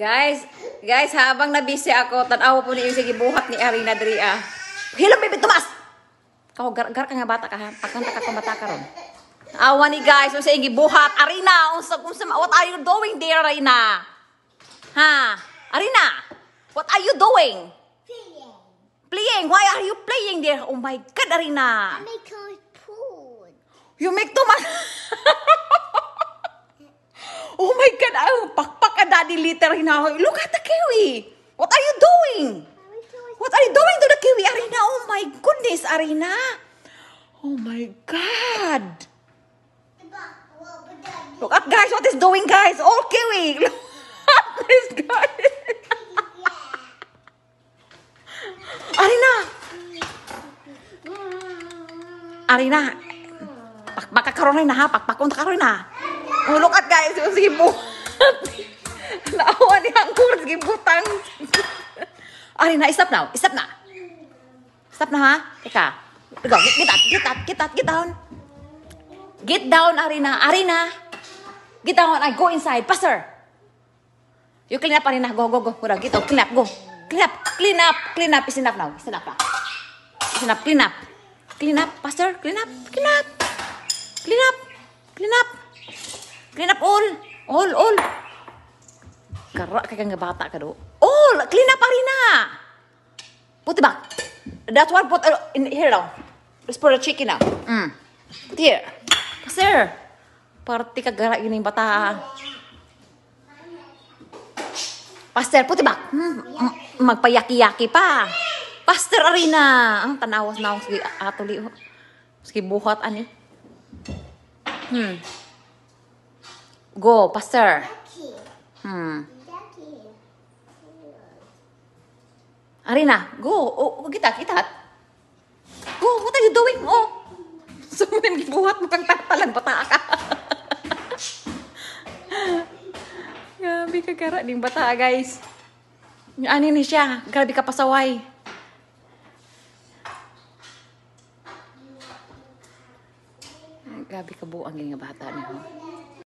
Guys, guys, habang nabisi ako, tanaw po ni yung sige buhat ni Arina Dria. Ah. Hilo, baby, Tomas. Kau, gar, gar ka nga bata ka, ha? Pakanta ka kung bata ka ron. Awa ni guys, unsa igi buhat. Arina, unsa, unsa, what are you doing there, Arina? Ha? Arina, what are you doing? Playing. Playing? Why are you playing there? Oh my God, Arina. I make a pool. You make Tomas. oh my God, ay, ah, pak a daddy litter hinahoy. Look at the kiwi. What are you doing? What are you doing to the kiwi, Arina? Oh my goodness, Arina. Oh my God. Look at guys, what is doing guys? All kiwi. Look at this guy. Arina. Arina. Pak makakaroon na ha. Pakpakon karoon na. Oh, look at guys. Yung sibo. naging butang. Ari na, stop now. Stop na. Stop na ha? Teka. Go, get, get up, get up, get up, get down. Get down, Arina. Arina. Get down I go inside. Pastor. You clean up, Arina. Go, go, go. Go down. Get down. Clean up, go. Clean up, clean up, clean up. Is enough now. Is enough now. Is Clean up. Clean up, Pastor. Clean up. Clean up. Clean up. Clean up. Clean up all. All, all. kerak kayak nggak bata kado oh clean parina put Putih back that one put uh, in here now let's put the chicken now mm. put here ya? parti kagara ini bata Pasir putih bak. Hmm, mm, magpayaki-yaki pa. Pasir Arena. Ang hmm, tanawas na akong sige atuli. Oh. Sige buhat ani. Hmm. Go, pasir. Hmm. Arena, go. O, o kita, kita. Go, what are you doing? Oh. So, man, gibuhat mo kang tatalan, bata ka. Grabe ka kara ding bata, guys. Ani ni siya, grabe ka pasaway. Ah, Gabi ka buang nga bata niya. Oh.